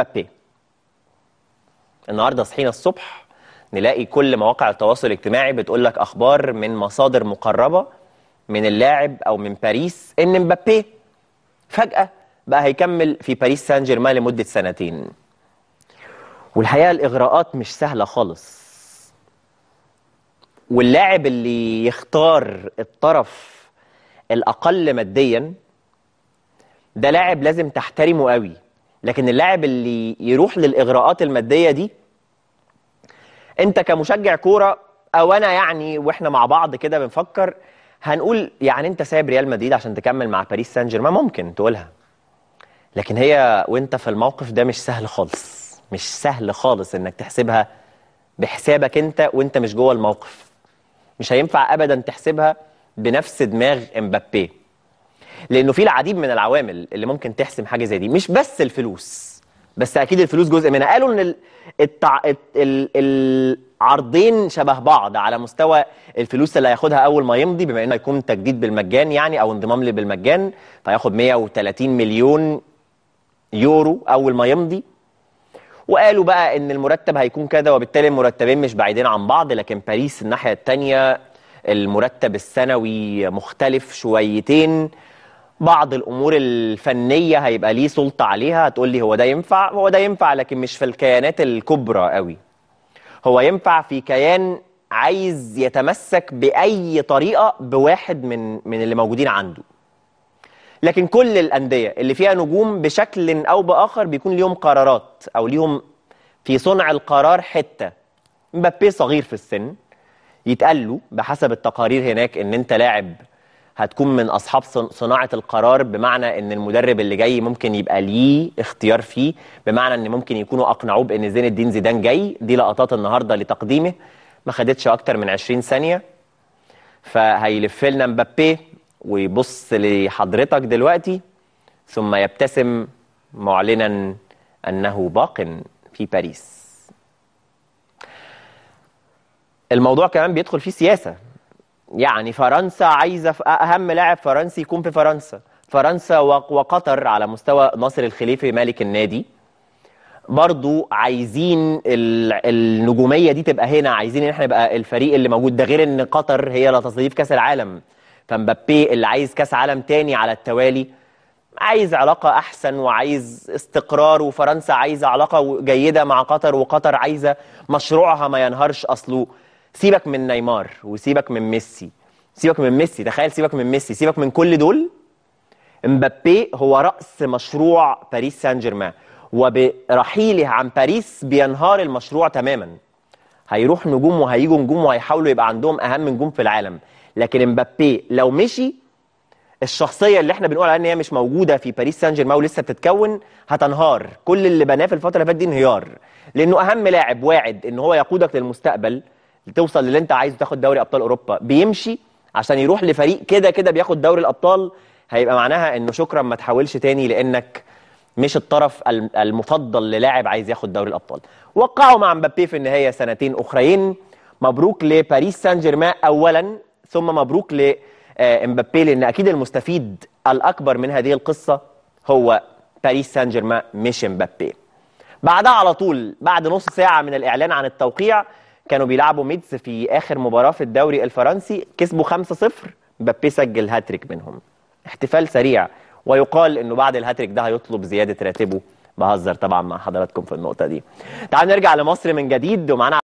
مبابي النهارده صحينا الصبح نلاقي كل مواقع التواصل الاجتماعي بتقول لك اخبار من مصادر مقربه من اللاعب او من باريس ان مبابي فجاه بقى هيكمل في باريس سان جيرمان لمده سنتين والحقيقه الاغراءات مش سهله خالص واللاعب اللي يختار الطرف الاقل ماديا ده لاعب لازم تحترمه قوي لكن اللاعب اللي يروح للاغراءات الماديه دي انت كمشجع كوره او انا يعني واحنا مع بعض كده بنفكر هنقول يعني انت سايب ريال مدريد عشان تكمل مع باريس سان جيرمان ممكن تقولها لكن هي وانت في الموقف ده مش سهل خالص مش سهل خالص انك تحسبها بحسابك انت وانت مش جوه الموقف مش هينفع ابدا تحسبها بنفس دماغ امبابي لانه في العديد من العوامل اللي ممكن تحسم حاجه زي دي مش بس الفلوس بس اكيد الفلوس جزء منها قالوا ان التع... ال... العرضين شبه بعض على مستوى الفلوس اللي هياخدها اول ما يمضي بما انه هيكون تجديد بالمجان يعني او انضمام لي بالمجان فياخد 130 مليون يورو اول ما يمضي وقالوا بقى ان المرتب هيكون كذا وبالتالي المرتبين مش بعيدين عن بعض لكن باريس الناحيه الثانيه المرتب السنوي مختلف شويتين بعض الامور الفنيه هيبقى ليه سلطه عليها هتقول لي هو ده ينفع هو ده ينفع لكن مش في الكيانات الكبرى قوي هو ينفع في كيان عايز يتمسك باي طريقه بواحد من من اللي موجودين عنده لكن كل الانديه اللي فيها نجوم بشكل او باخر بيكون ليهم قرارات او ليهم في صنع القرار حته مبابي صغير في السن يتقال له بحسب التقارير هناك ان انت لاعب هتكون من اصحاب صناعه القرار بمعنى ان المدرب اللي جاي ممكن يبقى ليه اختيار فيه بمعنى ان ممكن يكونوا اقنعوه بان زين الدين زيدان جاي دي لقطات النهارده لتقديمه ما خدتش اكتر من 20 ثانيه فهيلف لنا مبابي ويبص لحضرتك دلوقتي ثم يبتسم معلنا انه باق في باريس الموضوع كمان بيدخل فيه سياسه يعني فرنسا عايزه اهم لاعب فرنسي يكون في فرنسا فرنسا وقطر على مستوى ناصر الخليفي مالك النادي برضو عايزين النجوميه دي تبقى هنا عايزين ان احنا نبقى الفريق اللي موجود ده غير ان قطر هي لا تستضيف كاس العالم فمبابي اللي عايز كاس عالم تاني على التوالي عايز علاقة أحسن وعايز استقرار وفرنسا عايزة علاقة جيدة مع قطر وقطر عايزة مشروعها ما ينهارش أصله سيبك من نيمار وسيبك من ميسي سيبك من ميسي تخيل سيبك من ميسي سيبك من كل دول امبابي هو راس مشروع باريس سان جيرمان وبرحيله عن باريس بينهار المشروع تماما هيروح نجوم وهيجوا نجوم وهيحاولوا يبقى عندهم اهم نجوم في العالم لكن امبابي لو مشي الشخصيه اللي احنا بنقول عليها ان هي مش موجوده في باريس سان جيرمان ولسه بتتكون هتنهار كل اللي بناه في الفتره اللي فاتت دي انهيار لانه اهم لاعب واعد ان هو يقودك للمستقبل توصل للي انت عايزه تاخد دوري ابطال اوروبا بيمشي عشان يروح لفريق كده كده بياخد دوري الابطال هيبقى معناها انه شكرا ما تحاولش تاني لانك مش الطرف المفضل للاعب عايز ياخد دوري الابطال وقعوا مع مبابي في النهايه سنتين اخرين مبروك لباريس سان جيرمان اولا ثم مبروك لمبابي آه، لان اكيد المستفيد الاكبر من هذه القصه هو باريس سان جيرمان مش مبابي بعدها على طول بعد نص ساعه من الاعلان عن التوقيع كانوا بيلعبوا ميدز في اخر مباراه في الدوري الفرنسي كسبوا 5-0 مبابي سجل هاتريك منهم احتفال سريع ويقال انه بعد الهاتريك ده هيطلب زياده راتبه بهزر طبعا مع حضراتكم في النقطه دي تعالوا نرجع لمصر من جديد ومعانا